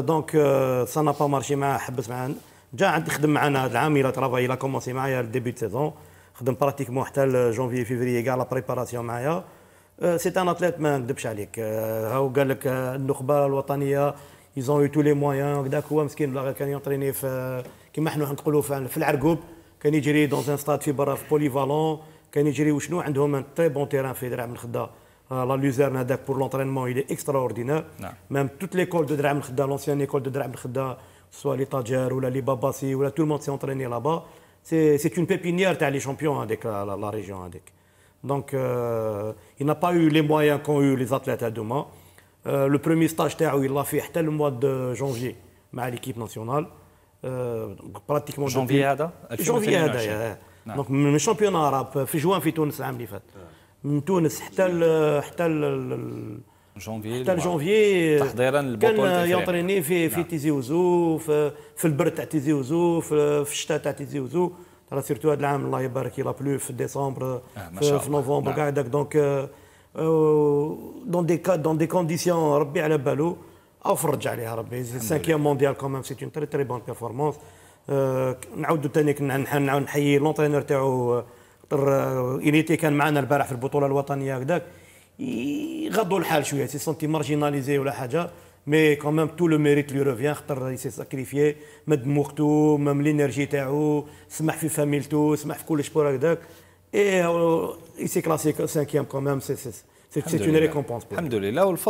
دونك سا نا با مارشي معاه حبس معاه جا عندي خدم معنا هذا العام الى ترافاي لا كومونسي معايا ديبي دو سيزون خدم براتيكمون حتى جونفي فيفري كاع لا بريباراسيون معايا سي ان اتليت ما نكذبش عليك euh، هاو قال لك آه، النخبه الوطنيه ايزون يو تو لي موان هكذاك هو مسكين كان يونتريني في آه، كيما حنا نقولوا في العرقوب كان يجري دون ان ستاد في برا في بوليفالون كان يجري وشنو عندهم ان تري بون تيران في درع من خدا Ah, la luzerne pour l'entraînement, il est extraordinaire. Ah. Même toute l'école de Dram Khda, l'ancienne école de Dram Khda, soit les Tadjer ou les Babassi, ou là, tout le monde s'est entraîné là-bas. C'est une pépinière, as les champions hein, avec la, région. Hein, donc, euh, il n'a pas eu les moyens qu'ont eu les athlètes à Doma. Euh, le premier stage, il l'a fait le mois de janvier, à l'équipe nationale. Euh, pratiquement janvier, à janvier, donc, le championnat arabe, fait juin, fait Tunisie l'année من تونس حتى الـ حتى الـ جونفي حتى جونفي تحضيرا كان يطريني في في نعم. تيزي وزو في, في البرد تاع تيزي وزو في, في الشتاء تاع تيزي وزو ترى سيرتو هذا العام الله يبارك لا بلو في ديسمبر آه في, في نوفمبر كاع هذاك دونك دون دي دون دي كونديسيون ربي على بالو او فرج عليها ربي سانكيام مونديال كومام سي اون تري تري بون بيرفورمانس نعاودو ثاني نحيي لونترينور تاعو انيتي كان معنا البارح في البطوله الوطنيه هكذاك يغضوا الحال شويه سي سونتي مارجيناليزي ولا حاجه مي كون ميم تو لو ميريت لو روفيان خاطر سي ساكريفيي مد وقته مام لينيرجي تاعو سمح في فاميلتو سمح في كل شبور هكذاك اي سي كلاسيك سانكيام كون ميم سي سي سي اون ريكومبونس الحمد لله والفضل